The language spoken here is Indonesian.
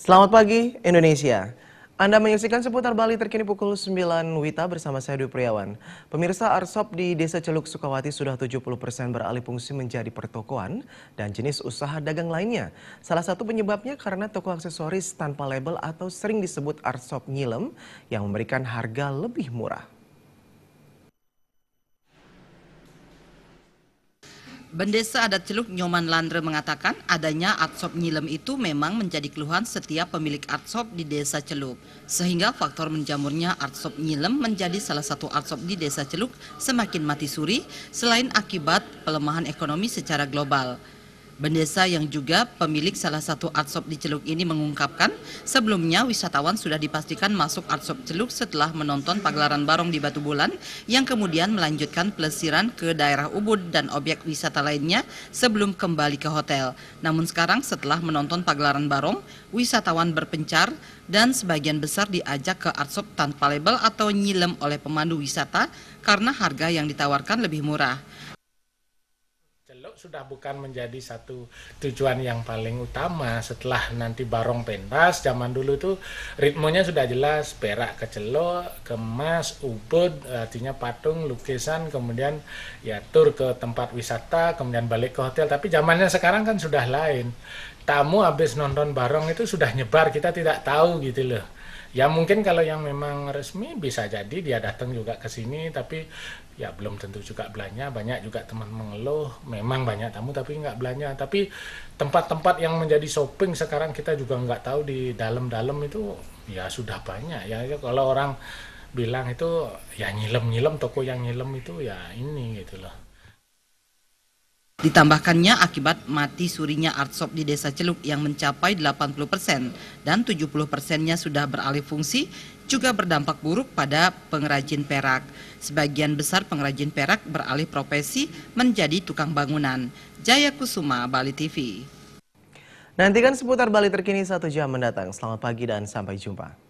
Selamat pagi Indonesia. Anda menyaksikan seputar Bali terkini pukul 9 Wita bersama saya Dwi Priawan. Pemirsa Arsop di Desa Celuk Sukawati sudah 70% beralih fungsi menjadi pertokoan dan jenis usaha dagang lainnya. Salah satu penyebabnya karena toko aksesoris tanpa label atau sering disebut Arsop Nyilem yang memberikan harga lebih murah. Bendesa Adat Celuk Nyoman Landre mengatakan adanya atsop nyilem itu memang menjadi keluhan setiap pemilik atsop di desa Celuk. Sehingga faktor menjamurnya atsop nyilem menjadi salah satu atsop di desa Celuk semakin mati suri selain akibat pelemahan ekonomi secara global. Bendesa yang juga pemilik salah satu artshop di Celuk ini mengungkapkan, sebelumnya wisatawan sudah dipastikan masuk artshop Celuk setelah menonton pagelaran barong di Batu Bulan yang kemudian melanjutkan pelesiran ke daerah Ubud dan objek wisata lainnya sebelum kembali ke hotel. Namun sekarang setelah menonton pagelaran barong, wisatawan berpencar dan sebagian besar diajak ke artshop tanpa label atau nyilem oleh pemandu wisata karena harga yang ditawarkan lebih murah. Celuk sudah bukan menjadi satu tujuan yang paling utama setelah nanti barong pentas zaman dulu itu ritmenya sudah jelas perak ke celok kemas, ubud artinya patung lukisan kemudian ya tur ke tempat wisata kemudian balik ke hotel tapi zamannya sekarang kan sudah lain tamu habis nonton barong itu sudah nyebar kita tidak tahu gitu loh Ya mungkin kalau yang memang resmi bisa jadi dia datang juga ke sini tapi ya belum tentu juga belanja. Banyak juga teman mengeluh, memang banyak tamu tapi nggak belanja. Tapi tempat-tempat yang menjadi shopping sekarang kita juga nggak tahu di dalam-dalam itu ya sudah banyak ya. ya kalau orang bilang itu ya nyilem-nyilem toko yang nyilem itu ya ini gitu loh. Ditambahkannya akibat mati surinya artsop di Desa Celuk yang mencapai 80% dan 70 persennya sudah beralih fungsi juga berdampak buruk pada pengrajin perak. Sebagian besar pengrajin perak beralih profesi menjadi tukang bangunan. Jaya Kusuma, Bali TV. Nantikan seputar Bali terkini satu jam mendatang. Selamat pagi dan sampai jumpa.